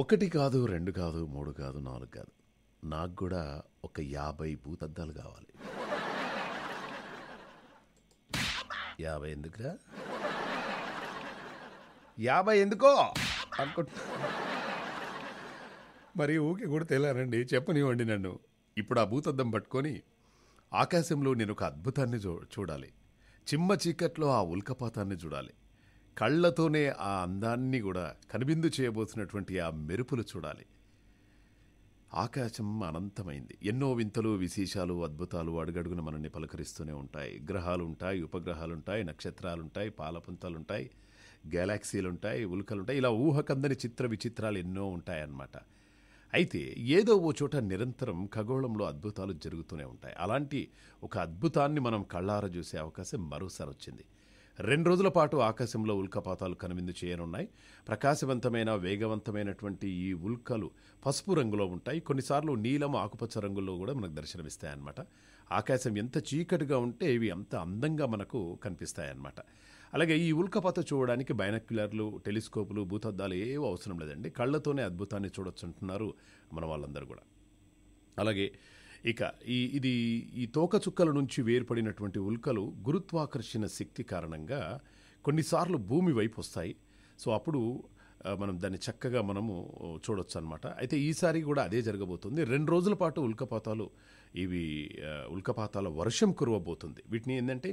ఒకటి కాదు రెండు కాదు మూడు కాదు నాలుగు కాదు నాకు కూడా ఒక యాభై భూతద్దాలు కావాలి యాభై ఎందుకురా యాభై ఎందుకో అనుకుంటా మరి ఊకి కూడా తేలారండి చెప్పనివ్వండి నన్ను ఇప్పుడు ఆ భూతద్దం పట్టుకొని ఆకాశంలో నేను ఒక అద్భుతాన్ని చూడాలి చిమ్మ చీకట్లో ఆ ఉల్కపాతాన్ని చూడాలి కళ్ళతోనే ఆ అందాన్ని కూడా కనిబిందు చేయబోతున్నటువంటి ఆ మెరుపులు చూడాలి ఆకాశం అనంతమైంది ఎన్నో వింతలు విశేషాలు అద్భుతాలు అడుగడుగున మనల్ని పలకరిస్తూనే ఉంటాయి గ్రహాలుంటాయి ఉపగ్రహాలుంటాయి నక్షత్రాలుంటాయి పాలపుంతలుంటాయి గెలాక్సీలుంటాయి ఉల్కలుంటాయి ఇలా ఊహకందని చిత్ర విచిత్రాలు ఎన్నో ఉంటాయన్నమాట అయితే ఏదో ఓ చోట నిరంతరం ఖగోళంలో అద్భుతాలు జరుగుతూనే ఉంటాయి అలాంటి ఒక అద్భుతాన్ని మనం కళ్ళార చూసే అవకాశం మరోసారి వచ్చింది రెండు రోజుల పాటు ఆకాశంలో ఉల్కపాతాలు కనువిందు చేయనున్నాయి ప్రకాశవంతమైన వేగవంతమైనటువంటి ఈ ఉల్కలు పసుపు రంగులో ఉంటాయి కొన్నిసార్లు నీలం ఆకుపచ్చ రంగుల్లో కూడా మనకు దర్శనమిస్తాయి అన్నమాట ఆకాశం ఎంత చీకటిగా ఉంటే ఇవి అంత అందంగా మనకు కనిపిస్తాయి అన్నమాట అలాగే ఈ ఉల్కపాత చూడడానికి బైనాక్యులర్లు టెలిస్కోపులు భూతద్దాలు ఏవో అవసరం లేదండి కళ్ళతోనే అద్భుతాన్ని చూడొచ్చు అంటున్నారు మన వాళ్ళందరూ కూడా అలాగే ఇక ఈ ఇది ఈ తోకచుక్కల నుంచి వేర్పడినటువంటి ఉల్కలు గురుత్వాకర్షణ శక్తి కారణంగా కొన్నిసార్లు భూమి వైపు వస్తాయి సో అప్పుడు మనం దాన్ని చక్కగా మనము చూడొచ్చు అనమాట అయితే ఈసారి కూడా అదే జరగబోతుంది రెండు రోజుల పాటు ఉల్కపాతాలు ఇవి ఉల్కపాతాల వర్షం కురవబోతుంది వీటిని ఏంటంటే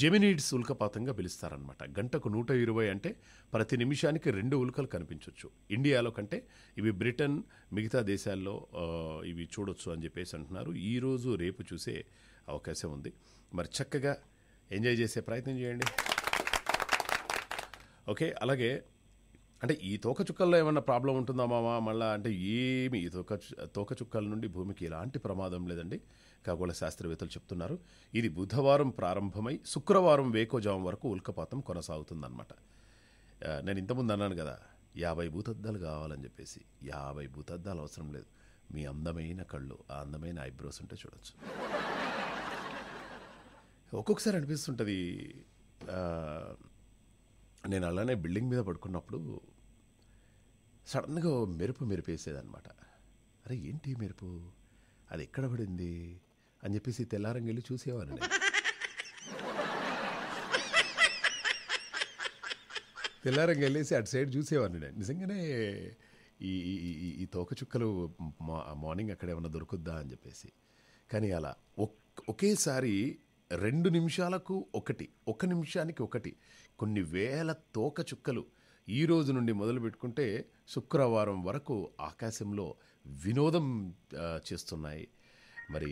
జెమినీడ్స్ ఉల్కపాతంగా పిలుస్తారనమాట గంటకు నూట ఇరవై అంటే ప్రతి నిమిషానికి రెండు ఉల్కలు కనిపించవచ్చు ఇండియాలో కంటే ఇవి బ్రిటన్ మిగతా దేశాల్లో ఇవి చూడొచ్చు అని చెప్పేసి అంటున్నారు ఈరోజు రేపు చూసే అవకాశం ఉంది మరి చక్కగా ఎంజాయ్ చేసే ప్రయత్నం చేయండి ఓకే అలాగే అంటే ఈ తోకచుక్కల్లో ఏమన్నా ప్రాబ్లం ఉంటుందా మామా మళ్ళీ అంటే ఏమి ఈ తోక తోకచుక్కల నుండి భూమికి ఎలాంటి ప్రమాదం లేదండి ఖగోళ శాస్త్రవేత్తలు చెప్తున్నారు ఇది బుధవారం ప్రారంభమై శుక్రవారం వేకోజాం వరకు ఉల్కపాతం కొనసాగుతుందన్నమాట నేను ఇంతకుముందు అన్నాను కదా యాభై భూతద్దాలు కావాలని చెప్పేసి యాభై భూతద్దాలు అవసరం లేదు మీ అందమైన కళ్ళు ఆ అందమైన ఐబ్రోస్ ఉంటే చూడొచ్చు ఒక్కొక్కసారి అనిపిస్తుంటుంది నేను అలానే బిల్డింగ్ మీద పడుకున్నప్పుడు సడన్గా మెరుపు మెరిపేసేదనమాట అరే ఏంటి మెరుపు అది ఎక్కడ పడింది అని చెప్పేసి తెల్లారం వెళ్ళి చూసేవాడిని తెల్లారం వెళ్ళేసి అటు సైడ్ చూసేవాడిని నేను నిజంగానే ఈ ఈ తోకచుక్కలు మార్నింగ్ అక్కడ ఏమైనా దొరుకుద్దా అని చెప్పేసి కానీ అలా ఒకేసారి రెండు నిమిషాలకు ఒకటి ఒక నిమిషానికి ఒకటి కొన్ని వేల తోకచుక్కలు ఈ రోజు నుండి మొదలు పెట్టుకుంటే శుక్రవారం వరకు ఆకాశంలో వినోదం చేస్తున్నాయి మరి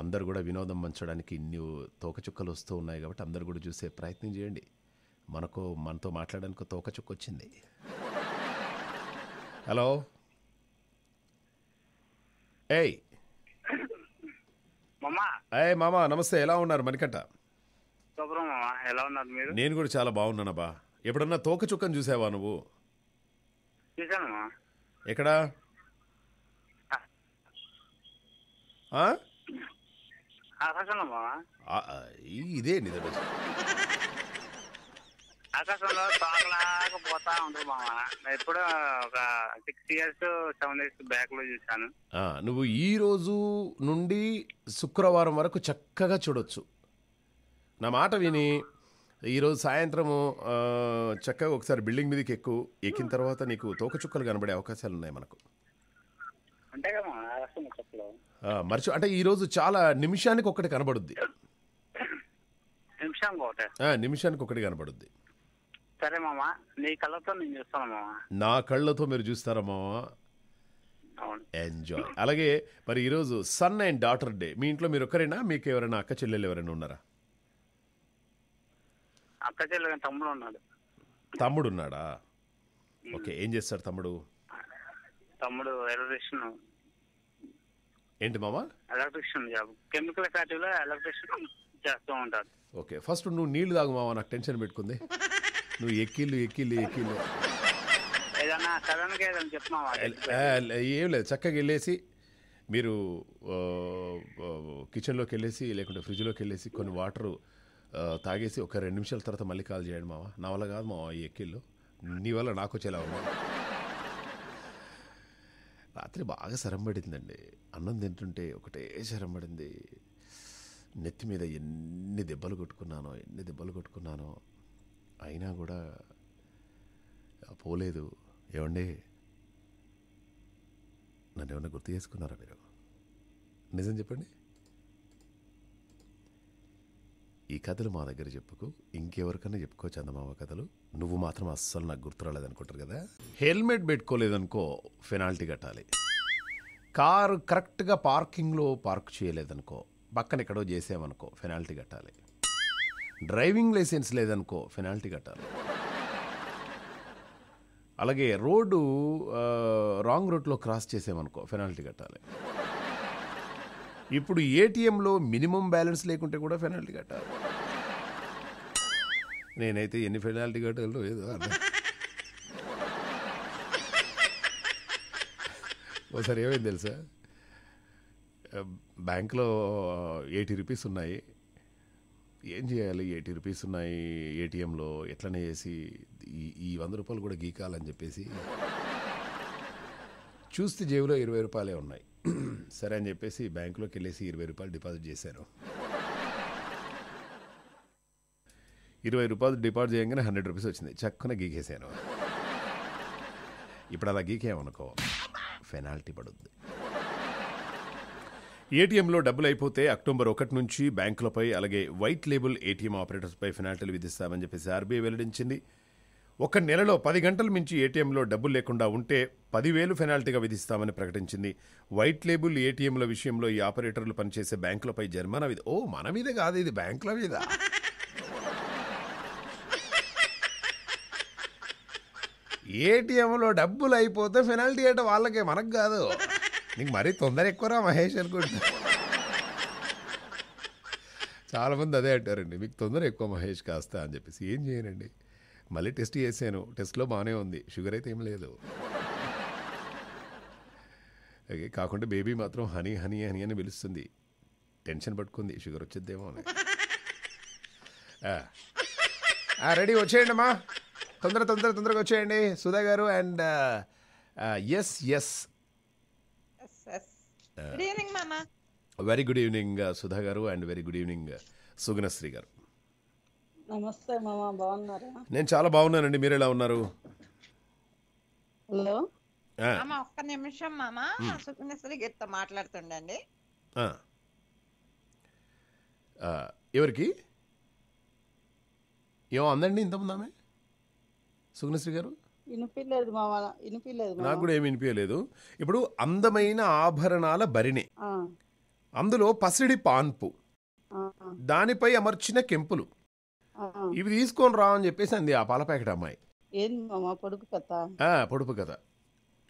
అందరు కూడా వినోదం పంచడానికి ఇన్ని తోకచుక్కలు వస్తూ ఉన్నాయి కాబట్టి అందరు కూడా చూసే ప్రయత్నం చేయండి మనకు మనతో మాట్లాడడానికి తోకచుక్క వచ్చింది హలో ఏయ్ ఏ మామా నమస్తే ఎలా ఉన్నారు మణికట్ట ఎలా ఉన్నారు నేను కూడా చాలా బాగున్నానబ్బా ఎప్పుడన్నా తోక చూసావా నువ్వు ఎక్కడ ఎక్కడా ఇదే నిజమే ఆకాశంలో తోకలాగా పోతా ఉంటుంది మామ ఎప్పుడు ఒక six years seven years back లో చూసాను నువ్వు ఈ రోజు నుండి శుక్రవారం వరకు చక్కగా చూడొచ్చు నా మాట విని ఈరోజు సాయంత్రము చక్కగా ఒకసారి బిల్డింగ్ మీదకి ఎక్కు ఎక్కిన తర్వాత నీకు తోకచుక్కలు కనబడే అవకాశాలు ఉన్నాయి మనకు మర్చి అంటే ఈరోజు చాలా నిమిషానికి ఒకటి కనబడుద్ది నిమిషానికి ఒకటి కనబడుద్ది సరే మామా నీ కళ్ళతో నేను చూస్తాను నా కళ్ళతో మీరు చూస్తారా మామా ఎంజాయ్ అలాగే మరి ఈరోజు సన్ అండ్ డాటర్ డే మీ ఇంట్లో మీరు ఒకరేనా మీకు ఎవరైనా అక్క చెల్లెలు ఎవరైనా ఉన్నారా అక్క చెల్లెలు తమ్ముడు ఉన్నాడు తమ్ముడు ఉన్నాడా ఓకే ఏం చేస్తాడు తమ్ముడు తమ్ముడు ఎలక్ట్రిషియన్ ఏంటి మామ ఎలక్ట్రిషియన్ జాబ్ కెమికల్ ఫ్యాక్టరీలో ఎలక్ట్రిషియన్ చేస్తూ ఉంటాడు ఓకే ఫస్ట్ నువ్వు నీళ్లు తాగు మామ నాకు టెన్షన్ పెట్టుకుంది నువ్వు ఎక్కిళ్ళు ఎక్కిళ్ళు ఎక్కిళ్ళు ఏదన్నా సడన్గా ఏదైనా చెప్పమావా ఏం లేదు చక్కగా వెళ్ళేసి మీరు కిచెన్లోకి వెళ్ళేసి లేకుంటే ఫ్రిడ్జ్లోకి వెళ్ళేసి కొన్ని వాటరు తాగేసి ఒక రెండు నిమిషాల తర్వాత మళ్ళీ కాల్ చేయండి మావా నా వల్ల కాదు మావా ఈ ఎక్కిళ్ళు నీ వల్ల నాకు వచ్చేలా రాత్రి బాగా పడిందండి అన్నం తింటుంటే ఒకటే పడింది నెత్తి మీద ఎన్ని దెబ్బలు కొట్టుకున్నానో ఎన్ని దెబ్బలు కొట్టుకున్నానో అయినా కూడా పోలేదు ఏమండి నన్ను ఏమన్నా గుర్తు చేసుకున్నారా మీరు నిజం చెప్పండి ఈ కథలు మా దగ్గర చెప్పుకో ఇంకెవరికన్నా చెప్పుకో చందమామ కథలు నువ్వు మాత్రం అస్సలు నాకు అనుకుంటారు కదా హెల్మెట్ పెట్టుకోలేదనుకో ఫెనాల్టీ కట్టాలి కారు కరెక్ట్గా పార్కింగ్లో పార్క్ చేయలేదనుకో పక్కన ఎక్కడో చేసామనుకో ఫెనాల్టీ కట్టాలి డ్రైవింగ్ లైసెన్స్ లేదనుకో ఫెనాల్టీ కట్టాలి అలాగే రోడ్డు రాంగ్ రూట్లో క్రాస్ చేసామనుకో ఫెనాల్టీ కట్టాలి ఇప్పుడు ఏటీఎంలో మినిమం బ్యాలెన్స్ లేకుంటే కూడా ఫెనాల్టీ కట్టాలి నేనైతే ఎన్ని ఫెనాల్టీ కట్టాలో ఏదో ఒకసారి ఏమైంది తెలుసా బ్యాంక్లో ఎయిటీ రూపీస్ ఉన్నాయి ఏం చేయాలి ఎయిటీ రూపీస్ ఉన్నాయి ఏటీఎంలో ఎట్లనే చేసి ఈ వంద రూపాయలు కూడా గీకాలని చెప్పేసి చూస్తే జేబులో ఇరవై రూపాయలే ఉన్నాయి సరే అని చెప్పేసి బ్యాంకులోకి వెళ్ళేసి ఇరవై రూపాయలు డిపాజిట్ చేశాను ఇరవై రూపాయలు డిపాజిట్ చేయగానే హండ్రెడ్ రూపీస్ వచ్చింది చక్కన గీకేసాను ఇప్పుడు అలా గీకేమనుకో పెనాల్టీ పడుద్ది ఏటీఎంలో డబ్బులు అయిపోతే అక్టోబర్ ఒకటి నుంచి బ్యాంకులపై అలాగే వైట్ లేబుల్ ఏటీఎం ఆపరేటర్స్పై ఫెనాల్టీలు విధిస్తామని చెప్పేసి ఆర్బీఐ వెల్లడించింది ఒక నెలలో పది గంటల మించి ఏటీఎంలో డబ్బులు లేకుండా ఉంటే పదివేలు ఫెనాల్టీగా విధిస్తామని ప్రకటించింది వైట్ లేబుల్ ఏటీఎంల విషయంలో ఈ ఆపరేటర్లు పనిచేసే బ్యాంకులపై జరిమానా విధి ఓ మన మీదే కాదు ఇది బ్యాంకుల మీద ఏటీఎంలో డబ్బులు అయిపోతే ఫెనాల్టీ అంటే వాళ్ళకే మనకు కాదు నీకు మరీ తొందర ఎక్కువరా మహేష్ అనుకుంటా చాలామంది అదే అంటారండి మీకు తొందర ఎక్కువ మహేష్ కాస్తా అని చెప్పేసి ఏం చేయనండి మళ్ళీ టెస్ట్ చేశాను టెస్ట్లో బాగానే ఉంది షుగర్ అయితే ఏం లేదు ఓకే కాకుండా బేబీ మాత్రం హనీ హనీ హనీ అని పిలుస్తుంది టెన్షన్ పట్టుకుంది షుగర్ వచ్చేద్దేమో అని రెడీ వచ్చేయండి అమ్మా తొందర తొందర తొందరగా వచ్చేయండి సుధా గారు and yes yes very good evening Sudha గారు and very good evening Sugunasri గారు నమస్తే మామా బాగున్నారా నేను చాలా బాగున్నానండి మీరు ఎలా ఉన్నారు హలో మామ ఒక్క నిమిషం మామా సుకన్యశ్రీ గారితో మాట్లాడుతుండండి ఎవరికి ఏమో అందండి ఇంతకుముందు ఆమె సుగ్నశ్రీ గారు వినిపించలేదు మామ వినిపించలేదు నాకు కూడా ఏమి వినిపించలేదు ఇప్పుడు అందమైన ఆభరణాల భరిణి అందులో పసిడి పాన్పు దానిపై అమర్చిన కెంపులు ఇవి తీసుకొని రా అని చెప్పేసి అంది ఆ పాల ప్యాకెట్ అమ్మాయి ఏంది మామ పొడుపు కథ ఆ, పొడుపు కథ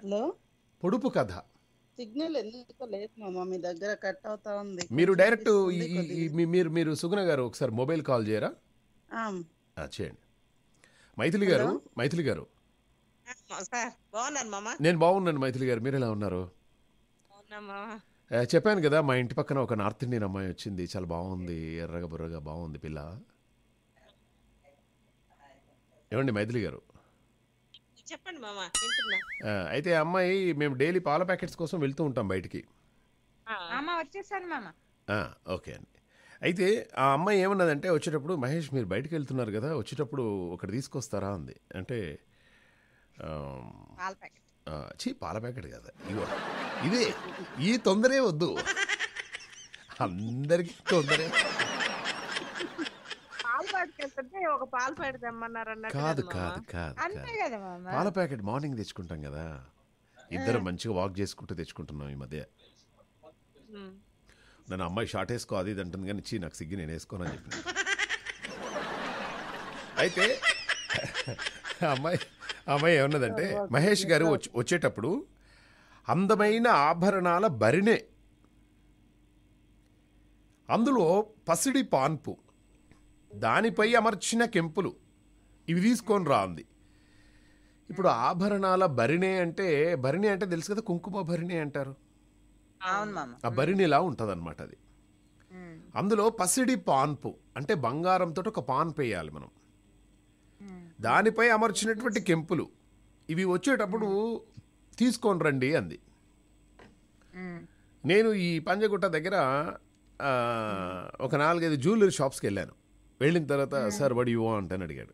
హలో పొడుపు కథ సిగ్నల్ ఎందుకు లేదు మామ మీ దగ్గర కట్ అవుతా ఉంది మీరు డైరెక్ట్ మీ- మీరు మీరు సుగుణ గారు ఒకసారి మొబైల్ కాల్ చేయరా ఆ, చేయండి మైథిలి గారు మైథిలి గారు సార్ బాగున్నారు నేను బాగున్నాను మైథిలి గారు మీరు ఎలా ఉన్నారు బాగున్నా చెప్పాను కదా మా ఇంటి పక్కన ఒక నార్త్ ఇండియన్ అమ్మాయి వచ్చింది చాలా బాగుంది ఎర్రగా బుర్రగా బాగుంది పిల్ల ఏమండి మైథిలి గారు చెప్పండి మామ అయితే అమ్మాయి మేము డైలీ పాల ప్యాకెట్స్ కోసం వెళ్తూ ఉంటాం బయటికి వచ్చేసాను ఓకే అండి అయితే ఆ అమ్మాయి ఏమన్నదంటే వచ్చేటప్పుడు మహేష్ మీరు బయటికి వెళ్తున్నారు కదా వచ్చేటప్పుడు ఒకటి తీసుకొస్తారా అంది అంటే చీ పాల ప్యాకెట్ ఛీ పాల ప్యాకెట్ కదా ఇగో ఇదే ఈ తొందరే వద్దు అందరికీ తొందరే పాల ప్యాకెట్ కాదు కాదు కాదు పాల ప్యాకెట్ మార్నింగ్ తెచ్చుకుంటాం కదా ఇద్దరు మంచిగా వాక్ చేసుకుంటూ తెచ్చుకుంటున్నాం ఈ మధ్య నన్ను అమ్మాయి షార్ట్ వేసుకో అది ఇది అంటుంది కానీ ఇచ్చి నాకు సిగ్గి నేను వేసుకోనని చెప్పి అయితే అమ్మాయి అమ్మాయి ఏమన్నదంటే మహేష్ గారు వచ్చేటప్పుడు అందమైన ఆభరణాల బరినే అందులో పసిడి పాన్పు దానిపై అమర్చిన కెంపులు ఇవి తీసుకొని రా అంది ఇప్పుడు ఆభరణాల భరిణే అంటే భరిణి అంటే తెలుసు కదా కుంకుమ భరిణి అంటారు ఆ భరిణిలా అనమాట అది అందులో పసిడి పాన్పు అంటే బంగారంతో ఒక పాన్ వేయాలి మనం దానిపై అమర్చినటువంటి కెంపులు ఇవి వచ్చేటప్పుడు తీసుకొని రండి అంది నేను ఈ పంజగుట్ట దగ్గర ఒక నాలుగైదు జ్యువెలరీ షాప్స్కి వెళ్ళాను వెళ్ళిన తర్వాత hmm. Sir what you want అని అడిగాడు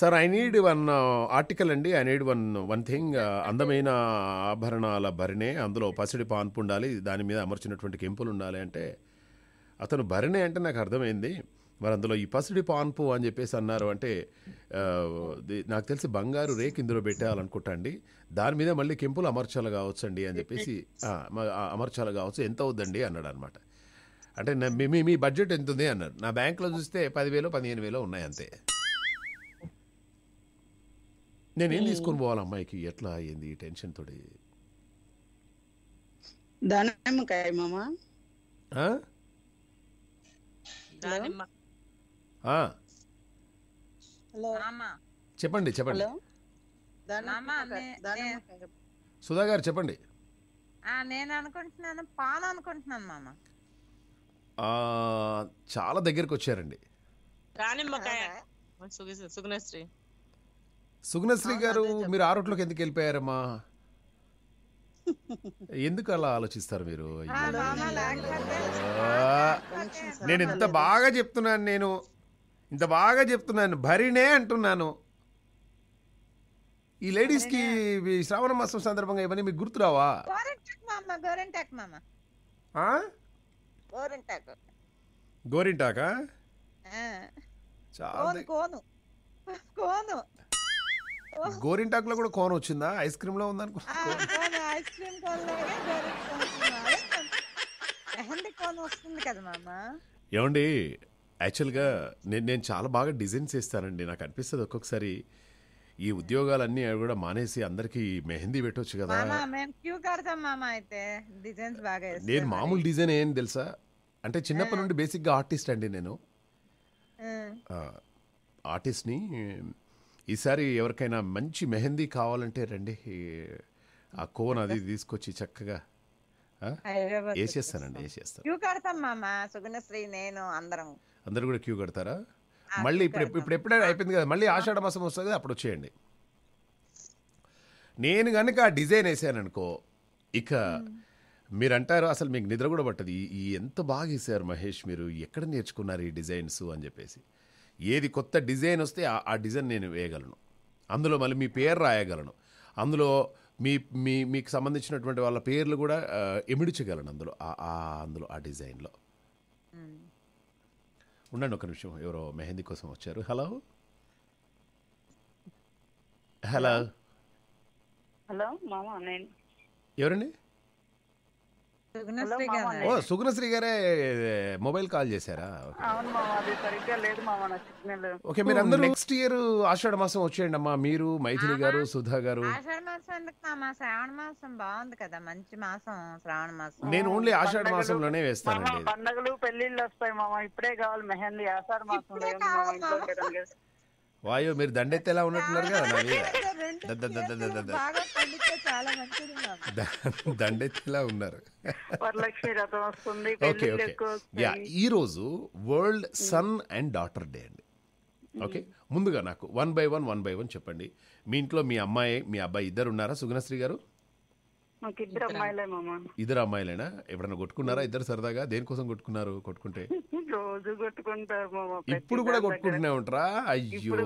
sir I need one article అండి I need one one thing అందమైన ఆభరణాల భరిణే అందులో పసిడి పాన్పు ఉండాలి దాని మీద అమర్చినటువంటి కెంపులు ఉండాలి అంటే అతను భరిణే అంటే నాకు అర్థమైంది మరి అందులో ఈ పసిడి పాన్పు అని చెప్పేసి అన్నారు అంటే uh, నాకు తెలిసి బంగారు రేక్ ఇందులో పెట్టేయాలనుకుంటా అండి దాని మీద మళ్ళీ కెంపులు అమర్చాలు కావచ్చు అండి అని చెప్పేసి అమర్చాలు కావచ్చు ఎంత అవుద్దండి అన్నాడు అనమాట అంటే మీ మీ బడ్జెట్ ఎంత ఉంది అన్నారు నా లో చూస్తే పదివేలు పదిహేను వేలు ఉన్నాయి అంతే నేనేం తీసుకొని పోవాలి అమ్మాయికి ఎట్లా అయింది ఈ టెన్షన్ తోటి మామా చెప్పండి చెప్పండి సుధా గారు చెప్పండి నేను అనుకుంటున్నాను పాలు అనుకుంటున్నాను మామా చాలా దగ్గరకు వచ్చారండి సుగ్నశ్రీ గారు మీరు ఆ రోట్లోకి ఎందుకు వెళ్ళిపోయారమ్మా ఎందుకు అలా ఆలోచిస్తారు మీరు నేను ఇంత బాగా చెప్తున్నాను నేను ఇంత బాగా చెప్తున్నాను భరినే అంటున్నాను ఈ లేడీస్కి శ్రావణ మాసం సందర్భంగా ఇవన్నీ మీకు గుర్తురావా గోరింటాకు గోరింటాకా గోరింటాకులో కూడా కోన్ వచ్చిందా ఐస్ క్రీమ్ లో ఉందనుకో ఏమండి యాక్చువల్గా నేను నేను చాలా బాగా డిజైన్స్ వేస్తానండి నాకు అనిపిస్తుంది ఒక్కొక్కసారి ఈ ఉద్యోగాలన్నీ కూడా మానేసి అందరికి మెహందీ పెట్టొచ్చు కదా అయితే నేను మామూలు డిజైన్ ఏం తెలుసా అంటే చిన్నప్పటి నుండి బేసిక్గా ఆర్టిస్ట్ అండి నేను ఆర్టిస్ట్ ఆర్టిస్ట్ని ఈసారి ఎవరికైనా మంచి మెహందీ కావాలంటే రండి ఆ కోన్ అది తీసుకొచ్చి చక్కగా వేసేస్తానండి వేసేస్తాను క్యూ కడతాం సుగుణశ్రీ నేను అందరం అందరు కూడా క్యూ కడతారా మళ్ళీ ఇప్పుడు ఇప్పుడు ఎప్పుడైనా అయిపోయింది కదా మళ్ళీ ఆషాఢ మాసం వస్తుంది కదా అప్పుడు వచ్చేయండి నేను కనుక ఆ డిజైన్ వేసాను అనుకో ఇక మీరు అంటారు అసలు మీకు నిద్ర కూడా పట్టదు ఈ ఎంత బాగా వేసారు మహేష్ మీరు ఎక్కడ నేర్చుకున్నారు ఈ డిజైన్స్ అని చెప్పేసి ఏది కొత్త డిజైన్ వస్తే ఆ డిజైన్ నేను వేయగలను అందులో మళ్ళీ మీ పేరు రాయగలను అందులో మీ మీ మీకు సంబంధించినటువంటి వాళ్ళ పేర్లు కూడా ఎమిడిచగలను అందులో అందులో ఆ డిజైన్లో ఉండండి ఒక నిమిషం ఎవరో మెహందీ కోసం వచ్చారు హలో హలో హలో మామా నేను ఎవరండి ఓ సుగుణశ్రీ గారే మొబైల్ కాల్ చేశారా ఓకే మీరు అందరూ నెక్స్ట్ ఇయర్ ఆషాఢ మాసం వచ్చేయండి అమ్మా మీరు మైథిలి గారు సుధా గారు మాసం బాగుంది కదా మంచి మాసం శ్రావణ మాసం నేను ఓన్లీ ఆషాఢ మాసంలోనే వేస్తాను పండగలు పెళ్లిళ్ళు వస్తాయి మామ ఇప్పుడే కావాలి మెహందీ ఆషాఢ మాసంలో వాయో మీరు దండెత్తేలా ఉన్నట్టున్నారు కదా దండెత్తిలా ఉన్నారు ఓకే ఓకే యా ఈరోజు world son and daughter day అండి ఓకే ముందుగా నాకు one by one one by one చెప్పండి మీ ఇంట్లో మీ అమ్మాయి మీ అబ్బాయి ఇద్దరు ఉన్నారా సుగణశ్రీ గారు ఇద్దరు ఇద్దరు అమ్మాయిలేనా ఎప్పుడైనా కొట్టుకున్నారా ఇద్దరు సరదాగా దేనికోసం కొట్టుకున్నారు కొట్టుకుంటే రోజు కొట్టుకుంటారు మామ ఇప్పుడు కూడా కొట్టుకుంటూనే ఉంటారా అయ్యో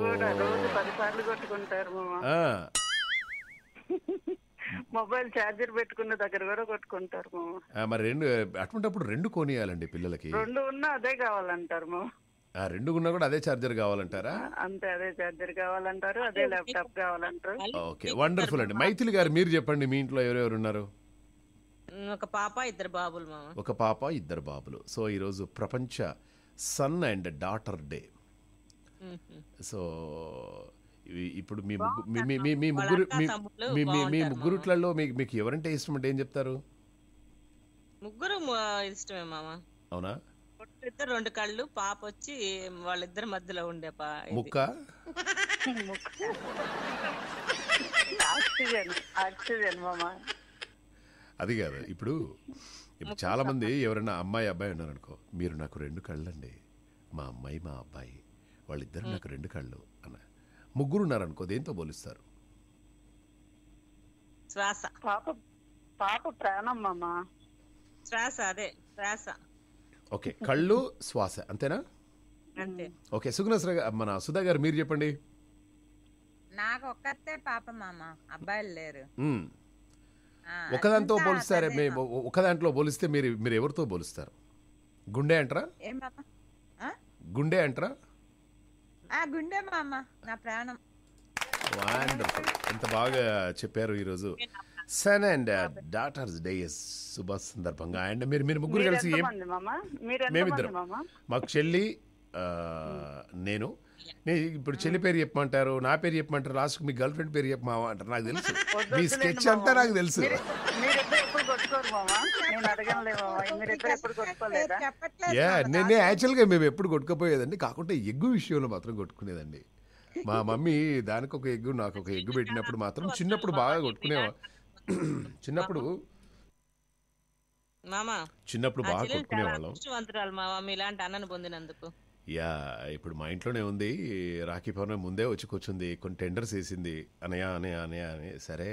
కొట్టుకుంటారు మామా మొబైల్ ఛార్జర్ పెట్టుకున్న దగ్గర కూడా కొట్టుకుంటారు మరి రెండు అటువంటిప్పుడు రెండు కొనియాలండి పిల్లలకి రెండు ఉన్నా అదే కావాలంటారు మామ రెండు ఉన్నా కూడా అదే చార్జర్ కావాలంటారా అంతే అదే చార్జర్ కావాలంటారు అదే ల్యాప్టాప్ కావాలంటారు ఓకే వండర్ఫుల్ అండి మైథిలి గారు మీరు చెప్పండి మీ ఇంట్లో ఎవరెవరు ఉన్నారు ఒక పాప ఇద్దరు బాబులు మామ ఒక పాప ఇద్దరు బాబులు సో ఈరోజు ప్రపంచ son and daughter day so ఇప్పుడు మీ మీ మీ ముగ్గురు మీ మీ ముగ్గురుట్లలో మీకు మీకు ఎవరంటే ఇష్టం అంటే ఏం చెప్తారు ముగ్గురు ఇష్టమే మామ అవునా పెద్ద రెండు కళ్ళు పాప వచ్చి వాళ్ళిద్దరి మధ్యలో ఉండే పా ముక్క అది కాదు ఇప్పుడు ఇప్పుడు చాలా మంది ఎవరైనా అమ్మాయి అబ్బాయి ఉన్నారనుకో మీరు నాకు రెండు కళ్ళు అండి మా అమ్మాయి మా అబ్బాయి వాళ్ళిద్దరు నాకు రెండు కళ్ళు అన్న ముగ్గురు ఉన్నారనుకో దేంతో పోలిస్తారు శ్వాస పాప పాప ప్రాణం మామ శ్వాస అదే శ్వాస ఓకే కళ్ళు శ్వాస అంతేనా ఓకే సుగుణ మన సుధా గారు మీరు చెప్పండి నాకు ఒక్కతే పాప మామ అబ్బాయిలు లేరు ఒకదాంతో పోలుస్తారే ఒకదాంట్లో పోలిస్తే మీరు మీరు ఎవరితో పోలుస్తారు గుండె అంటారా గుండె అంటారా గుండె మామ నా ప్రాణం వండర్ఫుల్ ఎంత బాగా చెప్పారు ఈరోజు సన్ అండ్ డాటర్స్ డే శుభ సందర్భంగా అండ్ మీరు మీరు ముగ్గురు కలిసి ఏం మేమిద్దరం మాకు చెల్లి నేను ఇప్పుడు చెల్లి పేరు చెప్పమంటారు నా పేరు చెప్పమంటారు లాస్ట్ మీ గర్ల్ ఫ్రెండ్ పేరు అంటారు నాకు తెలుసు మీ స్కెచ్ అంతా నాకు తెలుసు యా యాక్చువల్ యాక్చువల్గా మేము ఎప్పుడు కొట్టుకుపోయేదండి కాకుండా ఎగ్గు విషయంలో మాత్రం కొట్టుకునేదండి మా మమ్మీ దానికి ఒక ఎగ్గు నాకు ఒక ఎగ్గు పెట్టినప్పుడు మాత్రం చిన్నప్పుడు బాగా కొట్టుకునేవా చిన్నప్పుడు మామా చిన్నప్పుడు బాగా కొట్టుకునే వాళ్ళం మావా మీలాంటి అన్నను పొందినందుకు యా ఇప్పుడు మా ఇంట్లోనే ఉంది రాఖీ పౌర్ణమి ముందే వచ్చి కూర్చుంది కొన్ని టెండర్స్ వేసింది అనయా అనయా అనయా అని సరే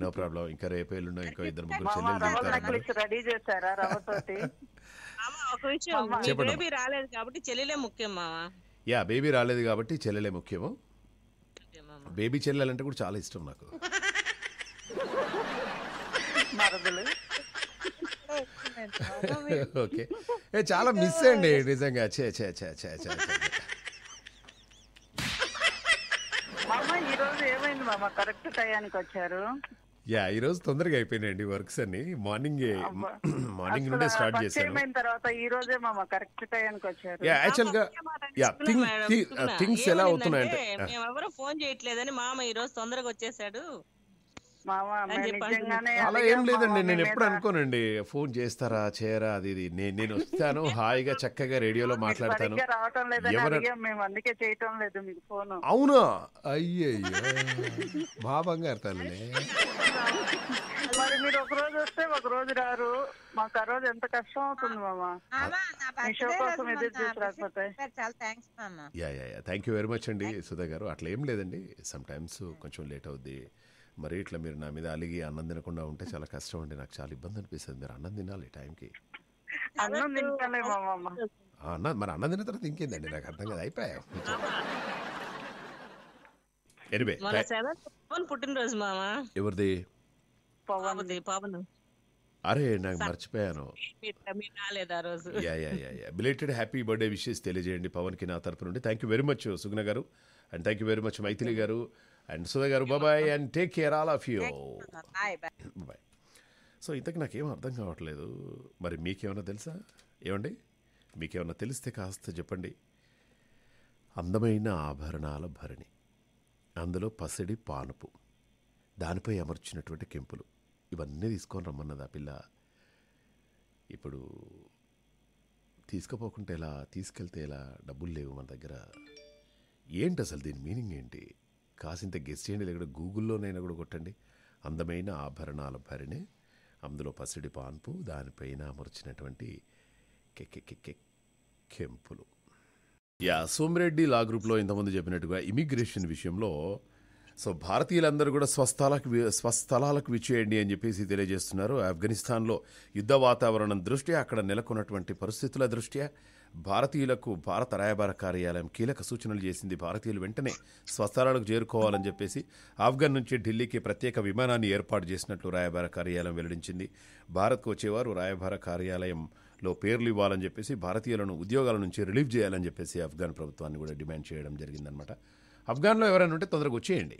నో ప్రాబ్లం ఇంకా రేపు ఎల్లుండో ఇంకో ఇద్దరు ముగ్గురు చెల్లెలు రెడీ చేస్తారా ఒక రాలేదు కాబట్టి చెల్లెలే ముఖ్యం యా బేబీ రాలేదు కాబట్టి చెల్లెలే ముఖ్యము బేబీ చెల్లెలు బేబీ చెల్లెలంటే కూడా చాలా ఇష్టం నాకు ఓకే ఏ చాలా మిస్ అండి నిజంగా చే చే చే చే చే ఈ రోజు ఏమైంది మామ కరెక్ట్ వచ్చారు యా ఈ రోజు తొందరగా అయిపోయినాయండి వర్క్స్ అన్ని మార్నింగ్ మార్నింగ్ నుండే స్టార్ట్ చేశాను అయిన తర్వాత ఈ రోజే మామ కరెక్ట్ వచ్చారు యా థింగ్ థింగ్స్ ఎలా అవుతున్నాయంటే ఎవరు ఫోన్ చేయట్లేదని మామ ఈ రోజు తొందరగా వచ్చేసాడు అలా ఏం లేదండి నేను ఎప్పుడు అనుకోనండి ఫోన్ చేస్తారా చేయరా అది ఇది నేను వస్తాను హాయిగా చక్కగా రేడియోలో మాట్లాడతాను అవునా అయ్యో మా బంగారు తల్లి మరి మీరు ఒక రోజు వస్తే ఒక రోజు రారు మాకు ఆ రోజు ఎంత కష్టం అవుతుంది మామా yeah thank you very much అండి సుధా గారు అట్లా ఏం లేదండి సమ్ టైమ్స్ కొంచెం లేట్ అవుద్ది మరి ఇట్లా మీరు నా మీద అలిగి అన్నం తినకుండా ఉంటే చాలా కష్టం అండి నాకు చాలా ఇబ్బంది అనిపిస్తుంది మీరు అన్నం తినాలి టైంకి అన్న మరి అన్నం తిన తర్వాత ఇంకేందండి నాకు అర్థం కాదు అయిపోయా ఎనివే పుట్టినరోజు ఎవరిది అరే నాకు మర్చిపోయాను yeah yeah yeah yeah belated happy birthday wishes తెలియజేయండి పవన్కి నా తరపు నుండి thank you very much Sugna గారు and thank you very much Mythili గారు అండ్ సుధా గారు బాబాయ్ and take care all of you bye so ఇంతకు నాకేం అర్థం కావట్లేదు మరి మీకేమైనా తెలుసా ఏమండి మీకేమైనా తెలిస్తే కాస్త చెప్పండి అందమైన ఆభరణాల భరణి అందులో పసిడి పానుపు దానిపై అమర్చినటువంటి కెంపులు ఇవన్నీ తీసుకొని రమ్మన్నది ఆ పిల్ల ఇప్పుడు తీసుకుపోకుంటే ఎలా తీసుకెళ్తే ఎలా డబ్బులు లేవు మన దగ్గర ఏంటి అసలు దీని మీనింగ్ ఏంటి కాసింత గెస్ చేయండి లేకుంటే గూగుల్లోనైనా కూడా కొట్టండి అందమైన ఆభరణాల భరిణే అందులో పసిడి పాన్పు దానిపైన అమర్చినటువంటి కెంపులు యా సోమిరెడ్డి లా గ్రూప్లో ఇంతమంది చెప్పినట్టుగా ఇమిగ్రేషన్ విషయంలో సో భారతీయులందరూ కూడా స్వస్థలాలకు స్వస్థలాలకు విచ్చేయండి అని చెప్పేసి తెలియజేస్తున్నారు ఆఫ్ఘనిస్తాన్లో యుద్ధ వాతావరణం దృష్ట్యా అక్కడ నెలకొన్నటువంటి పరిస్థితుల దృష్ట్యా భారతీయులకు భారత రాయబార కార్యాలయం కీలక సూచనలు చేసింది భారతీయులు వెంటనే స్వస్థలాలకు చేరుకోవాలని చెప్పేసి ఆఫ్ఘన్ నుంచి ఢిల్లీకి ప్రత్యేక విమానాన్ని ఏర్పాటు చేసినట్లు రాయబార కార్యాలయం వెల్లడించింది భారత్కు వచ్చేవారు రాయబార కార్యాలయం లో పేర్లు ఇవ్వాలని చెప్పేసి భారతీయులను ఉద్యోగాల నుంచి రిలీవ్ చేయాలని చెప్పేసి ఆఫ్ఘన్ ప్రభుత్వాన్ని కూడా డిమాండ్ చేయడం జరిగిందనమాట ఆఫ్ఘన్లో ఎవరైనా ఉంటే తొందరగా వచ్చేయండి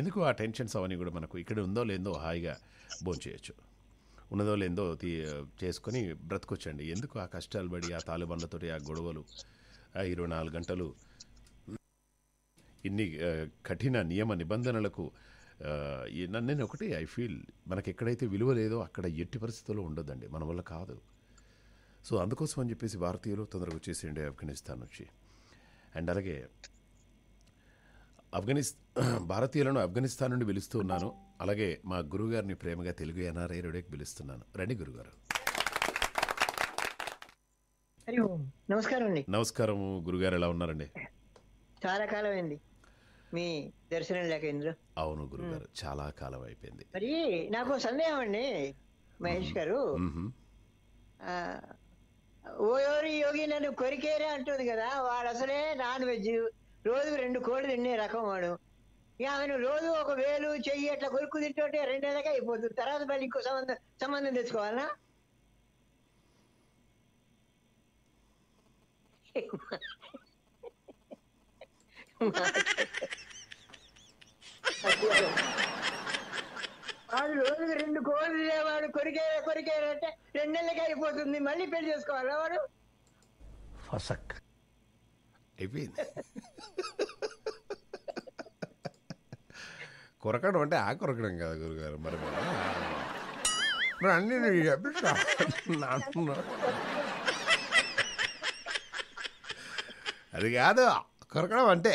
ఎందుకు ఆ టెన్షన్స్ అవన్నీ కూడా మనకు ఇక్కడ ఉందో లేదో హాయిగా చేయొచ్చు ఉన్నదో లేదో చేసుకొని బ్రతకొచ్చండి ఎందుకు ఆ కష్టాలు పడి ఆ తాలిబాన్లతోటి ఆ గొడవలు ఆ ఇరవై నాలుగు గంటలు ఇన్ని కఠిన నియమ నిబంధనలకు నేను ఒకటి ఐ ఫీల్ మనకి ఎక్కడైతే విలువ లేదో అక్కడ ఎట్టి పరిస్థితుల్లో ఉండదండి మన వల్ల కాదు సో అందుకోసం అని చెప్పేసి భారతీయులు తొందరగా వచ్చేసేయండి ఆఫ్ఘనిస్తాన్ నుంచి అండ్ అలాగే ఆఫ్ఘనిస్తా భారతీయులను ఆఫ్ఘనిస్తాన్ నుండి పిలుస్తూ ఉన్నాను అలాగే మా గురుగారిని ప్రేమగా తెలుగు ఎన్ఆర్ఐ రేడియోకి పిలుస్తున్నాను రండి గురుగారు నమస్కారం అండి నమస్కారం గురుగారు ఎలా ఉన్నారండి చాలా కాలం అయింది మీ దర్శనం లేక ఇందులో అవును గురుగారు చాలా కాలం అయిపోయింది మరి నాకు సందేహం అండి మహేష్ గారు ఓ ఎవరి యోగి నన్ను కొరికేరే అంటుంది కదా వాడు అసలే నాన్ వెజ్ రోజు రెండు కోళ్ళు తినే రకం వాడు ఆమెను రోజు ఒక వేలు చెయ్యి అట్లా కొరుకు తింటుంటే నెలలకి అయిపోతుంది తర్వాత మళ్ళీ ఇంకో సంబంధం సంబంధం తెచ్చుకోవాలనా వాడు రోజుకి రెండు కోళ్ళు లేవాడు కొరికే కొరికేరంటే రెండేళ్ళకే అయిపోతుంది మళ్ళీ పెళ్లి చేసుకోవాలా వాడు అయిపోయింది కొరకడం అంటే ఆ కొరకడం కదా గురుగారు మరి మరి అన్ని అది కాదు కొరకడం అంటే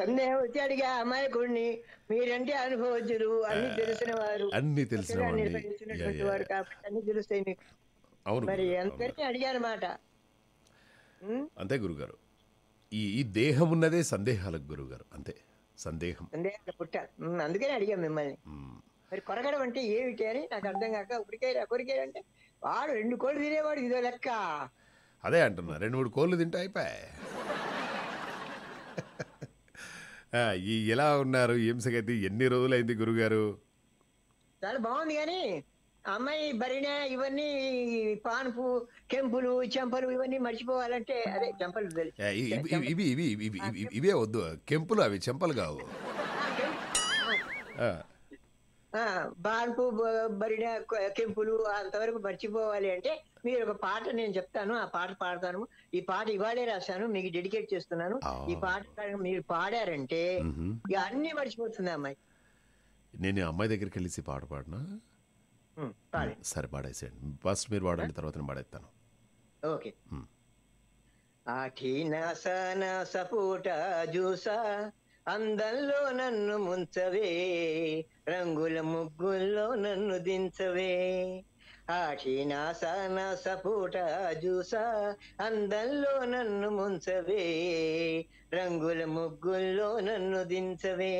సందేహం వచ్చి అడిగా అమాయకుడిని మీరంటే అనుభవజ్ఞులు అన్ని తెలిసిన వారు అన్ని తెలిసిన వారు కాబట్టి అన్ని తెలుస్తాయి అవును మరి అందరినీ మాట అంతే గురుగారు ఈ ఈ దేహం ఉన్నదే సందేహాలకు గురువు గారు అంతే సందేహం సందేహాలు పుట్టాలి అందుకనే అడిగాం మిమ్మల్ని మరి కొరగడం అంటే ఏమిటి అని నాకు అర్థం కాక ఉరికేరా కొరికేరా అంటే వాడు రెండు కోళ్ళు తినేవాడు ఇదో లెక్క అదే అంటున్నా రెండు మూడు కోళ్ళు తింటే అయిపోయి ఈ ఎలా ఉన్నారు ఏం ఎన్ని రోజులైంది గురుగారు చాలా బాగుంది కానీ అమ్మాయి బరిణె ఇవన్నీ పాన్పు కెంపులు చెంపలు ఇవన్నీ మర్చిపోవాలంటే అదే చెంపలు ఇవి ఇవి ఇవే వద్దు కెంపులు అవి చెంపలు కావు బాన్పు బరిడ కెంపులు అంతవరకు మర్చిపోవాలి అంటే మీరు ఒక పాట నేను చెప్తాను ఆ పాట పాడతాను ఈ పాట ఇవాళే రాశాను మీకు డెడికేట్ చేస్తున్నాను ఈ పాట మీరు పాడారంటే ఇక అన్ని మర్చిపోతుంది అమ్మాయి నేను అమ్మాయి దగ్గరికి వెళ్ళేసి పాట పాడినా సరే పాడేసేయండి ఫస్ట్ మీరు వాడండి తర్వాత నేను పాడేస్తాను ఓకే ఆఠీన సన సపోట జూసా అందంలో నన్ను ముంచవే రంగుల ముగ్గుల్లో నన్ను దించవే ఆఠీన సన సపోట జూసా అందంలో నన్ను ముంచవే రంగుల ముగ్గుల్లో నన్ను దించవే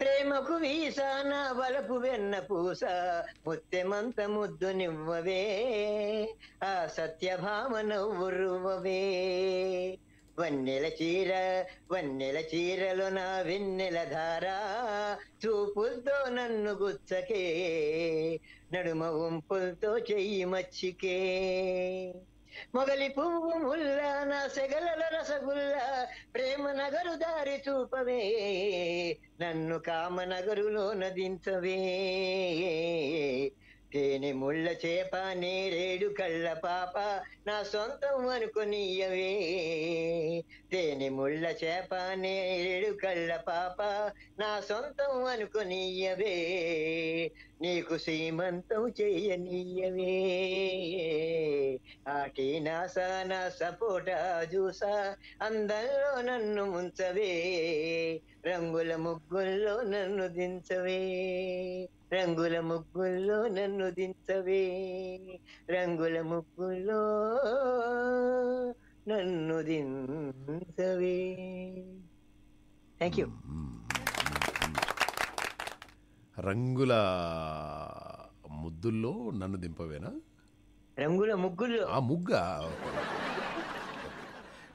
ప్రేమకు వీసాన వలపు వెన్న పూస ముత్తెమంత ముద్దు నివ్వవే ఆ సత్యభామ నవ్వురువవే వన్నెల చీర వన్నెల చీరలో నా వెన్నెల ధార చూపుల్తో నన్ను గుచ్చకే నడుమ ఉంపులతో చెయ్యి మచ్చికే మొగలి పువ్వు ముల్ల నా సెగలల రసగుల్ల ప్రేమ నగరు దారి చూపవే నన్ను కామ నగరులో నదించవే తేనె ముళ్ళ చేప నేరేడు కళ్ళ పాప నా సొంతం అనుకునియవే తేనె ముళ్ళ చేప నేడు కళ్ళ పాప నా సొంతం అనుకునియవే నీకు సీమంతం చేయనీయవే ఆటి నాసా నా సపోటా చూసా అందంలో నన్ను ముంచవే రంగుల ముగ్గుల్లో నన్ను దించవే రంగుల ముగ్గుల్లో నన్ను దించవే రంగుల ముగ్గుల్లో నన్ను దించవే థ్యాంక్ యూ రంగుల ముద్దుల్లో నన్ను దింపవేనా రంగుల ముగ్గులు ఆ ముగ్గ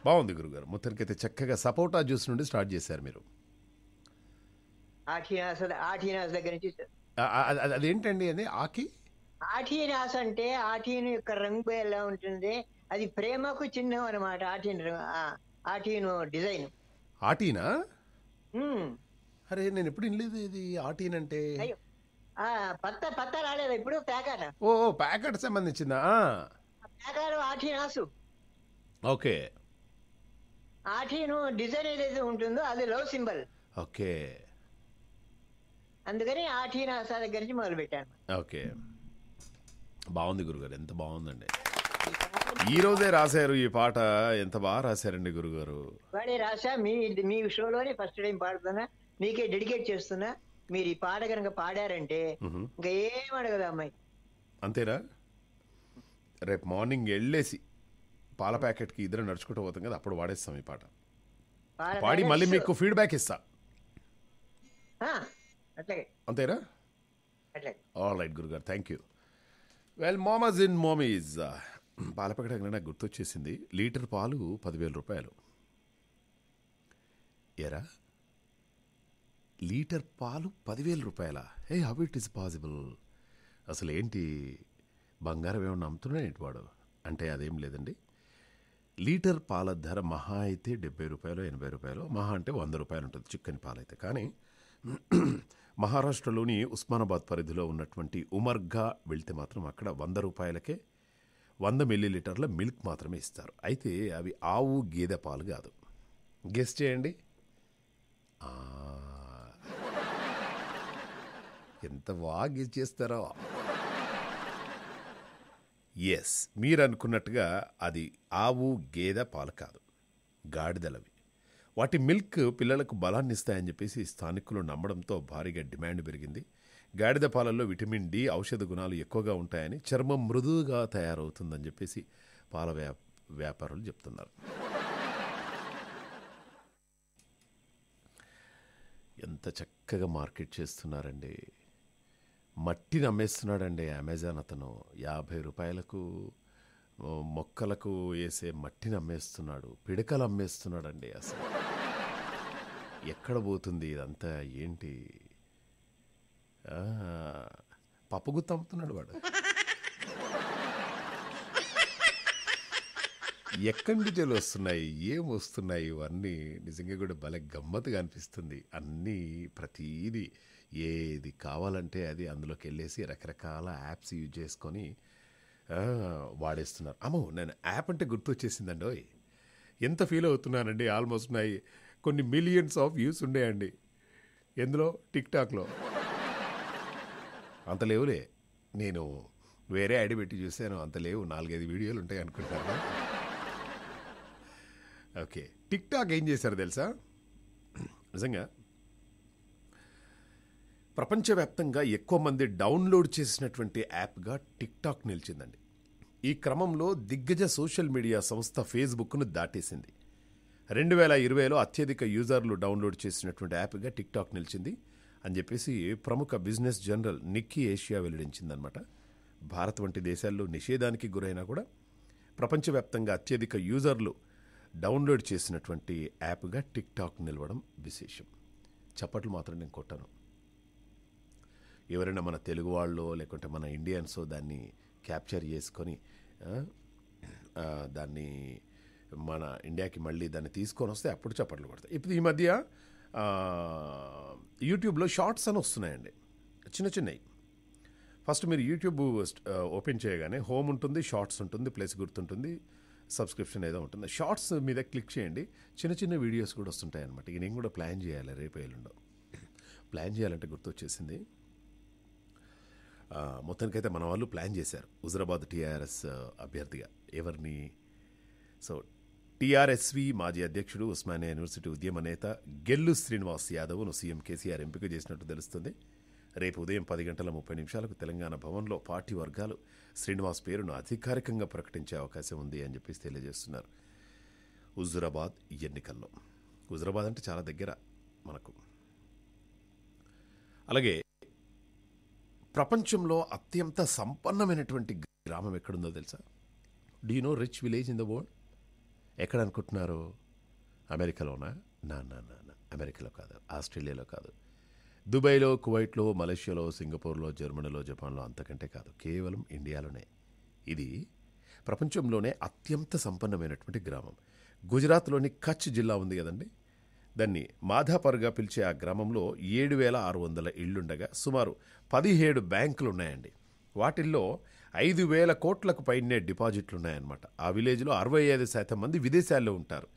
బాగుంది గురుగారు మొత్తానికైతే చక్కగా సపోటా జ్యూస్ నుండి స్టార్ట్ చేశారు మీరు దగ్గర నుంచి అదేంటండి అది ఆకి ఆఠీనాస్ అంటే ఆఠీన యొక్క రంగు ఎలా ఉంటుంది అది ప్రేమకు చిహ్నం అనమాట ఆటీన్ ఆటీన్ డిజైన్ ఆటీనా అరే నేను ఎప్పుడు వినలేదు ఇది ఆటీన్ అంటే పత్త పత్త రాలేదు ఇప్పుడు ప్యాకెట్ ఓ ప్యాకెట్ సంబంధించిందా ప్యాకెట్ ఆటీన్ ఆసు ఓకే ఆటీన్ డిజైన్ ఏదైతే ఉంటుందో అది లవ్ సింబల్ ఓకే అందుకని ఆటీన్ ఆశ దగ్గర నుంచి మొదలు పెట్టాను ఓకే బాగుంది గురుగారు ఎంత బాగుందండి ఈ రోజే రాశారు ఈ పాట ఎంత బాగా రాశారండి గురుగారు వాడే రాశా మీ మీ షోలోనే ఫస్ట్ టైం పాడుతున్నా మీకే డెడికేట్ చేస్తున్నా మీరు ఈ పాట కనుక పాడారంటే ఇంకా ఏం అడగదు అమ్మాయి అంతేనా రేపు మార్నింగ్ వెళ్ళేసి పాల ప్యాకెట్ కి ఇద్దరు నడుచుకుంటూ పోతాం కదా అప్పుడు వాడేస్తాం ఈ పాట పాడి మళ్ళీ మీకు ఫీడ్బ్యాక్ ఇస్తా ఆ, అంతేనా ఆల్ రైట్ గురుగారు థ్యాంక్ యూ వెల్ మామాజ్ ఇన్ మోమీజ్ పాలపకడంగా నాకు గుర్తొచ్చేసింది లీటర్ పాలు పదివేల రూపాయలు ఎరా లీటర్ పాలు పదివేల రూపాయల ఏ హౌ ఇట్ ఈస్ పాసిబుల్ అసలు ఏంటి బంగారం ఏమన్నా అమ్ముతున్నాయి వాడు అంటే అదేం లేదండి లీటర్ పాల ధర మహా అయితే డెబ్బై రూపాయలు ఎనభై రూపాయలు మహా అంటే వంద రూపాయలు ఉంటుంది చిక్కని పాలైతే కానీ మహారాష్ట్రలోని ఉస్మానాబాద్ పరిధిలో ఉన్నటువంటి ఉమర్గా వెళ్తే మాత్రం అక్కడ వంద రూపాయలకే వంద మిల్లీలీటర్ల మిల్క్ మాత్రమే ఇస్తారు అయితే అవి ఆవు గేదె పాలు కాదు గెస్ చేయండి ఎంత వాగి చేస్తారో ఎస్ మీరు అనుకున్నట్టుగా అది ఆవు గేదె పాలు కాదు గాడిదలవి వాటి మిల్క్ పిల్లలకు బలాన్ని ఇస్తాయని చెప్పేసి స్థానికులు నమ్మడంతో భారీగా డిమాండ్ పెరిగింది గాడిద పాలల్లో విటమిన్ డి ఔషధ గుణాలు ఎక్కువగా ఉంటాయని చర్మం మృదువుగా తయారవుతుందని చెప్పేసి పాల వ్యా వ్యాపారులు చెప్తున్నారు ఎంత చక్కగా మార్కెట్ చేస్తున్నారండి మట్టిని అమ్మేస్తున్నాడండి అమెజాన్ అతను యాభై రూపాయలకు మొక్కలకు వేసే మట్టిని అమ్మేస్తున్నాడు పిడకలు అమ్మేస్తున్నాడండి అసలు ఎక్కడ పోతుంది ఇదంతా ఏంటి పప్పగుత్తి అమ్ముతున్నాడు వాడు ఎక్కడి నుంచి వస్తున్నాయి ఏం వస్తున్నాయి ఇవన్నీ నిజంగా కూడా భలే గమ్మత్తుగా అనిపిస్తుంది అన్నీ ప్రతీది ఏది కావాలంటే అది అందులోకి వెళ్ళేసి రకరకాల యాప్స్ యూజ్ చేసుకొని వాడేస్తున్నారు అమ్మో నేను యాప్ అంటే గుర్తు వచ్చేసిందండి ఎంత ఫీల్ అవుతున్నానండి ఆల్మోస్ట్ ఉన్నాయి కొన్ని మిలియన్స్ ఆఫ్ వ్యూస్ ఉండేయండి ఎందులో టిక్టాక్లో అంత లేవులే నేను వేరే ఐడి పెట్టి చూశాను అంత లేవు నాలుగైదు వీడియోలు ఉంటాయి అనుకుంటాను ఓకే టిక్ టాక్ ఏం చేశారు తెలుసా నిజంగా ప్రపంచవ్యాప్తంగా ఎక్కువ మంది డౌన్లోడ్ చేసినటువంటి యాప్గా టిక్ టాక్ నిలిచిందండి ఈ క్రమంలో దిగ్గజ సోషల్ మీడియా సంస్థ ఫేస్బుక్ను దాటేసింది రెండు వేల ఇరవైలో అత్యధిక యూజర్లు డౌన్లోడ్ చేసినటువంటి యాప్గా టిక్ టాక్ నిలిచింది అని చెప్పేసి ప్రముఖ బిజినెస్ జనరల్ నిక్కీ ఏషియా వెల్లడించిందనమాట భారత్ వంటి దేశాల్లో నిషేధానికి గురైనా కూడా ప్రపంచవ్యాప్తంగా అత్యధిక యూజర్లు డౌన్లోడ్ చేసినటువంటి యాప్గా టిక్ టాక్ నిలవడం విశేషం చప్పట్లు మాత్రం నేను కొట్టాను ఎవరైనా మన తెలుగు వాళ్ళు లేకుంటే మన ఇండియన్సో దాన్ని క్యాప్చర్ చేసుకొని దాన్ని మన ఇండియాకి మళ్ళీ దాన్ని తీసుకొని వస్తే అప్పుడు చప్పట్లు కొడతాయి ఇప్పుడు ఈ మధ్య యూట్యూబ్లో షార్ట్స్ అని వస్తున్నాయండి చిన్న చిన్నవి ఫస్ట్ మీరు యూట్యూబ్ ఓపెన్ చేయగానే హోమ్ ఉంటుంది షార్ట్స్ ఉంటుంది ప్లేస్ గుర్తుంటుంది సబ్స్క్రిప్షన్ ఏదో ఉంటుంది షార్ట్స్ మీద క్లిక్ చేయండి చిన్న చిన్న వీడియోస్ కూడా వస్తుంటాయి అనమాట ఇక నేను కూడా ప్లాన్ చేయాలి రేపు ఎల్లుండో ప్లాన్ చేయాలంటే గుర్తొచ్చేసింది మొత్తానికైతే మన వాళ్ళు ప్లాన్ చేశారు హుజరాబాద్ టీఆర్ఎస్ అభ్యర్థిగా ఎవరిని సో టీఆర్ఎస్వి మాజీ అధ్యక్షుడు ఉస్మానియా యూనివర్సిటీ ఉద్యమ నేత గెల్లు శ్రీనివాస్ యాదవ్ను సీఎం కేసీఆర్ ఎంపిక చేసినట్టు తెలుస్తుంది రేపు ఉదయం పది గంటల ముప్పై నిమిషాలకు తెలంగాణ భవన్లో పార్టీ వర్గాలు శ్రీనివాస్ పేరును అధికారికంగా ప్రకటించే అవకాశం ఉంది అని చెప్పేసి తెలియజేస్తున్నారు హుజురాబాద్ ఎన్నికల్లో హుజురాబాద్ అంటే చాలా దగ్గర మనకు అలాగే ప్రపంచంలో అత్యంత సంపన్నమైనటువంటి గ్రామం ఎక్కడుందో తెలుసా do know rich village in the world ఎక్కడ అనుకుంటున్నారు అమెరికాలోనా నా నా నా అమెరికాలో కాదు ఆస్ట్రేలియాలో కాదు దుబాయ్లో కువైట్లో మలేషియాలో సింగపూర్లో జర్మనీలో జపాన్లో అంతకంటే కాదు కేవలం ఇండియాలోనే ఇది ప్రపంచంలోనే అత్యంత సంపన్నమైనటువంటి గ్రామం గుజరాత్లోని కచ్ జిల్లా ఉంది కదండి దాన్ని మాధాపర్గా పిలిచే ఆ గ్రామంలో ఏడు వేల ఆరు వందల ఇళ్లుండగా సుమారు పదిహేడు బ్యాంకులు ఉన్నాయండి వాటిల్లో ఐదు వేల కోట్లకు పైనే డిపాజిట్లున్నాయన్నమాట ఆ విలేజ్లో అరవై ఐదు శాతం మంది విదేశాల్లో ఉంటారు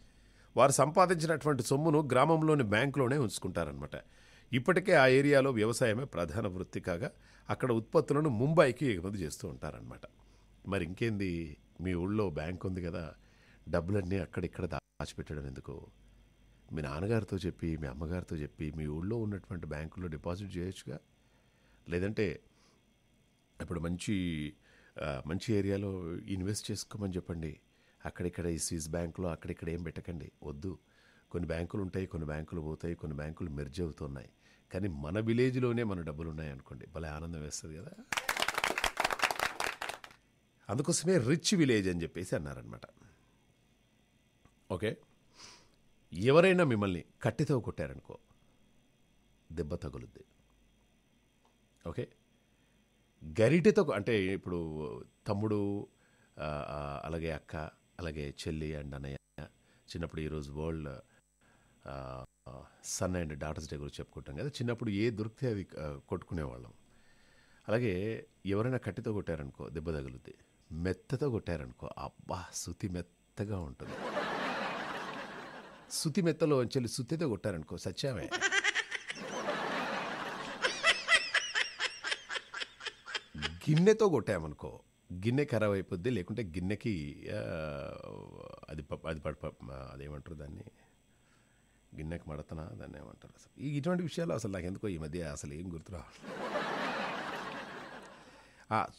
వారు సంపాదించినటువంటి సొమ్మును గ్రామంలోని బ్యాంకులోనే ఉంచుకుంటారనమాట ఇప్పటికే ఆ ఏరియాలో వ్యవసాయమే ప్రధాన వృత్తి కాగా అక్కడ ఉత్పత్తులను ముంబైకి ఎగుమతి చేస్తూ ఉంటారనమాట మరి ఇంకేంది మీ ఊళ్ళో బ్యాంక్ ఉంది కదా డబ్బులన్నీ అక్కడిక్కడ దాచిపెట్టడం ఎందుకు మీ నాన్నగారితో చెప్పి మీ అమ్మగారితో చెప్పి మీ ఊళ్ళో ఉన్నటువంటి బ్యాంకులో డిపాజిట్ చేయొచ్చుగా లేదంటే ఇప్పుడు మంచి మంచి ఏరియాలో ఇన్వెస్ట్ చేసుకోమని చెప్పండి అక్కడిక్కడ ఈ స్విస్ బ్యాంకులో అక్కడిక్కడ ఏం పెట్టకండి వద్దు కొన్ని బ్యాంకులు ఉంటాయి కొన్ని బ్యాంకులు పోతాయి కొన్ని బ్యాంకులు మెర్జ్ అవుతున్నాయి కానీ మన విలేజ్లోనే మన డబ్బులు ఉన్నాయి అనుకోండి భలే ఆనందం వేస్తుంది కదా అందుకోసమే రిచ్ విలేజ్ అని చెప్పేసి అన్నారనమాట ఓకే ఎవరైనా మిమ్మల్ని కట్టితో కొట్టారనుకో దెబ్బ తగులుద్ది ఓకే గరిటెతో అంటే ఇప్పుడు తమ్ముడు అలాగే అక్క అలాగే చెల్లి అండ్ అన్నయ్య చిన్నప్పుడు ఈరోజు world son and daughters day గురించి చెప్పుకుంటాం కదా చిన్నప్పుడు ఏ దొరికితే అది కొట్టుకునేవాళ్ళం అలాగే ఎవరైనా కట్టితో కొట్టారనుకో దెబ్బ తగులుద్ది మెత్తతో కొట్టారనుకో అబ్బా శుతి మెత్తగా ఉంటుంది శుతి మెత్తలో చెల్లి శుతితో కొట్టారనుకో సత్యామే గిన్నెతో కొట్టామనుకో గిన్నె ఖరాబ్ అయిపోద్ది లేకుంటే గిన్నెకి అది అది అదేమంటారు దాన్ని గిన్నెకి మడతనా దాన్ని ఏమంటారు అసలు ఇటువంటి విషయాలు అసలు నాకు ఎందుకో ఈ మధ్య అసలు ఏం గుర్తురావు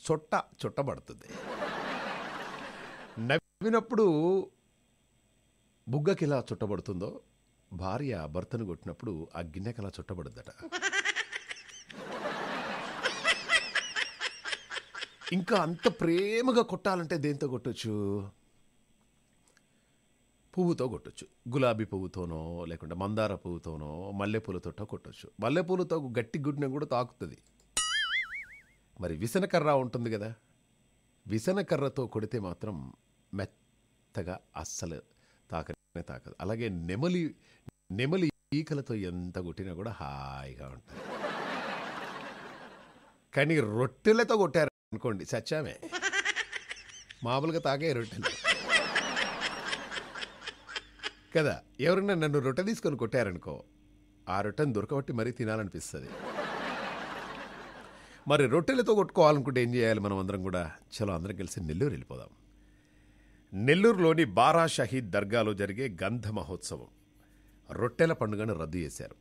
చొట్ట చొట్ట పడుతుంది నవ్వినప్పుడు బుగ్గకి ఎలా చుట్టబడుతుందో భార్య భర్తను కొట్టినప్పుడు ఆ గిన్నెకి అలా చుట్టబడుద్దట ఇంకా అంత ప్రేమగా కొట్టాలంటే దేంతో కొట్టొచ్చు పువ్వుతో కొట్టొచ్చు గులాబీ పువ్వుతోనో లేకుంటే మందార పువ్వుతోనో మల్లెపూలతోటో కొట్టొచ్చు మల్లెపూలతో గట్టి గుడ్డిని కూడా తాకుతుంది మరి విసనకర్ర ఉంటుంది కదా విసనకర్రతో కొడితే మాత్రం మెత్తగా అస్సలు తాకనే తాకదు అలాగే నెమలి నెమలి ఈకలతో ఎంత కొట్టినా కూడా హాయిగా ఉంటుంది కానీ రొట్టెలతో కొట్టారు అనుకోండి సత్యమే మామూలుగా తాగే రొట్టెలు కదా ఎవరన్నా నన్ను రొట్టె తీసుకొని కొట్టారనుకో ఆ రొట్టెను దొరకబట్టి మరీ తినాలనిపిస్తుంది మరి రొట్టెలతో కొట్టుకోవాలనుకుంటే ఏం చేయాలి మనం అందరం కూడా చలో అందరం కలిసి నెల్లూరు వెళ్ళిపోదాం నెల్లూరులోని బారా షహీద్ దర్గాలో జరిగే గంధ మహోత్సవం రొట్టెల పండుగను రద్దు చేశారు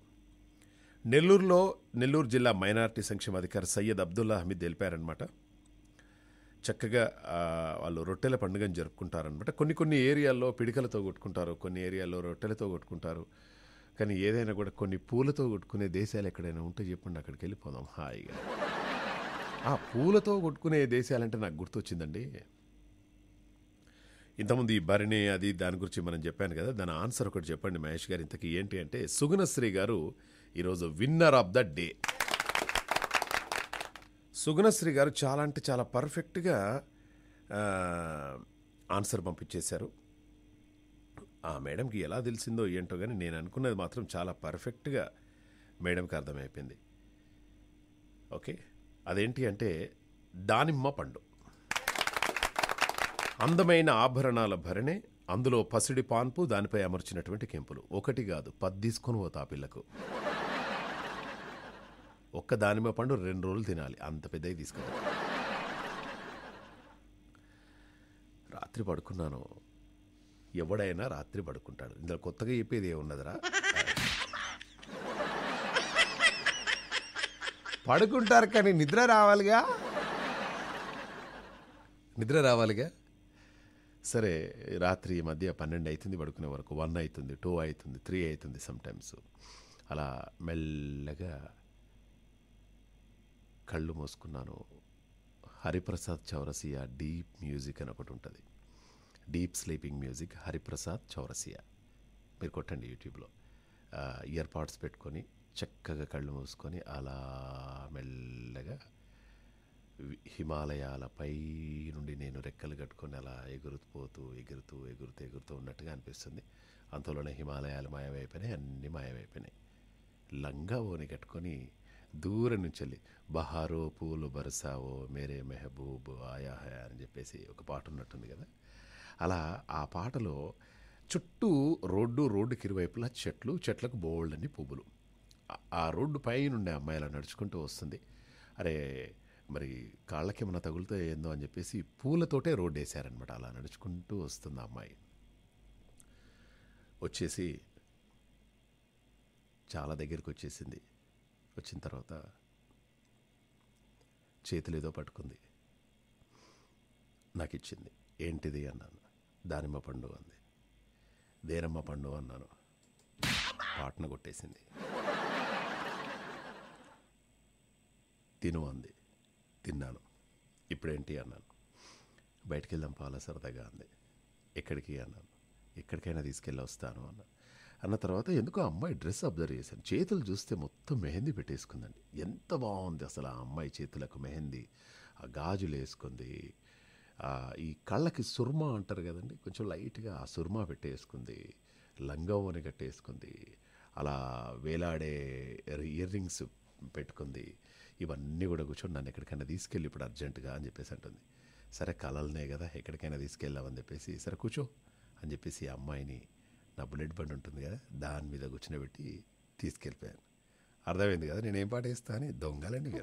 నెల్లూరులో నెల్లూరు జిల్లా మైనార్టీ సంక్షేమ అధికారి సయ్యద్ అబ్దుల్లా హమీద్ తెలిపారనమాట చక్కగా వాళ్ళు రొట్టెల పండుగను జరుపుకుంటారనమాట కొన్ని కొన్ని ఏరియాల్లో పిడికలతో కొట్టుకుంటారు కొన్ని ఏరియాల్లో రొట్టెలతో కొట్టుకుంటారు కానీ ఏదైనా కూడా కొన్ని పూలతో కొట్టుకునే దేశాలు ఎక్కడైనా ఉంటే చెప్పండి అక్కడికి వెళ్ళిపోదాం హాయిగా ఆ పూలతో కొట్టుకునే దేశాలంటే నాకు గుర్తొచ్చిందండి ఇంతకుముందు ఈ భరణి అది దాని గురించి మనం చెప్పాను కదా దాని ఆన్సర్ ఒకటి చెప్పండి మహేష్ గారు ఇంతకీ ఏంటి అంటే సుగుణశ్రీ గారు ఈరోజు winner of the day Sugunasri గారు చాలా అంటే చాలా పర్ఫెక్ట్గా ఆన్సర్ పంపించేశారు ఆ మేడంకి ఎలా తెలిసిందో ఏంటో కానీ నేను అనుకున్నది మాత్రం చాలా పర్ఫెక్ట్గా మేడంకి అర్థమైపోయింది ఓకే అదేంటి అంటే దానిమ్మ పండు అందమైన ఆభరణాల భరణే అందులో పసిడి పాన్పు దానిపై అమర్చినటువంటి కెంపులు ఒకటి కాదు పది తీసుకొని ఓ తాపిల్లకు ఒక్క దానిమ్మ పండు రెండు రోజులు తినాలి అంత పెద్దవి తీసుకోవాలి రాత్రి పడుకున్నాను ఎవడైనా రాత్రి పడుకుంటాడు ఇందులో కొత్తగా చెప్పేది ఏమున్నదిరా పడుకుంటారు కానీ నిద్ర రావాలిగా నిద్ర రావాలిగా సరే రాత్రి మధ్య పన్నెండు అవుతుంది పడుకునే వరకు వన్ అవుతుంది టూ అవుతుంది త్రీ అవుతుంది సమ్టైమ్స్ అలా మెల్లగా కళ్ళు మూసుకున్నాను హరిప్రసాద్ చౌరసియా డీప్ మ్యూజిక్ అని ఒకటి ఉంటుంది deep sleeping music Hariprasad Chaurasia మీరు కొట్టండి యూట్యూబ్లో ఇయర్ పాడ్స్ పెట్టుకొని చక్కగా కళ్ళు మూసుకొని అలా మెల్లగా హిమాలయాల పై నుండి నేను రెక్కలు కట్టుకొని అలా ఎగురుపోతూ ఎగురుతూ ఎగురుతూ ఎగురుతూ ఉన్నట్టుగా అనిపిస్తుంది అంతలోనే హిమాలయాలు మాయమైపోయినాయి అన్నీ మాయమైపోయినాయి లంగా ఓని కట్టుకొని దూరం నుంచి వెళ్ళి బహారో పూలు బరసావో మేరే మెహబూబ్ ఆయా హయా అని చెప్పేసి ఒక పాట ఉన్నట్టుంది కదా అలా ఆ పాటలో చుట్టూ రోడ్డు రోడ్డుకి ఇరువైపులా చెట్లు చెట్లకు బోల్డని పువ్వులు ఆ రోడ్డు పైన ఉండే అమ్మాయి అలా నడుచుకుంటూ వస్తుంది అరే మరి కాళ్ళకి ఏమైనా తగులుతో ఏందో అని చెప్పేసి పూలతోటే రోడ్డు వేసారనమాట అలా నడుచుకుంటూ వస్తుంది అమ్మాయి వచ్చేసి చాలా దగ్గరికి వచ్చేసింది వచ్చిన తర్వాత చేతులు ఏదో పట్టుకుంది నాకు ఇచ్చింది ఏంటిది అన్నాను దానిమ్మ పండు అంది దేనమ్మ పండు అన్నాను పాటను కొట్టేసింది తిను అంది తిన్నాను ఇప్పుడేంటి అన్నాను బయటికి వెళ్దాం పాల సరదాగా అంది ఎక్కడికి అన్నాను ఎక్కడికైనా తీసుకెళ్ళి వస్తాను అన్నాను అన్న తర్వాత ఎందుకో అమ్మాయి డ్రెస్ అబ్జర్వ్ చేశాను చేతులు చూస్తే మొత్తం మెహందీ పెట్టేసుకుందండి ఎంత బాగుంది అసలు ఆ అమ్మాయి చేతులకు మెహందీ ఆ గాజులు వేసుకుంది ఈ కళ్ళకి సుర్మా అంటారు కదండి కొంచెం లైట్గా ఆ సుర్మా పెట్టేసుకుంది లంగవని కట్టేసుకుంది అలా వేలాడే ఇయర్ రింగ్స్ పెట్టుకుంది ఇవన్నీ కూడా కూర్చొని నన్ను ఎక్కడికైనా తీసుకెళ్ళి ఇప్పుడు అర్జెంటుగా అని చెప్పేసి అంటుంది సరే కలలనే కదా ఎక్కడికైనా తీసుకెళ్ళామని చెప్పేసి సరే కూర్చో అని చెప్పేసి అమ్మాయిని నా బుల్లెట్ బండి ఉంటుంది కదా దాని మీద కూర్చునబెట్టి తీసుకెళ్ళిపోయాను అర్థమైంది కదా నేనేం పాట వేస్తాను అని దొంగలండి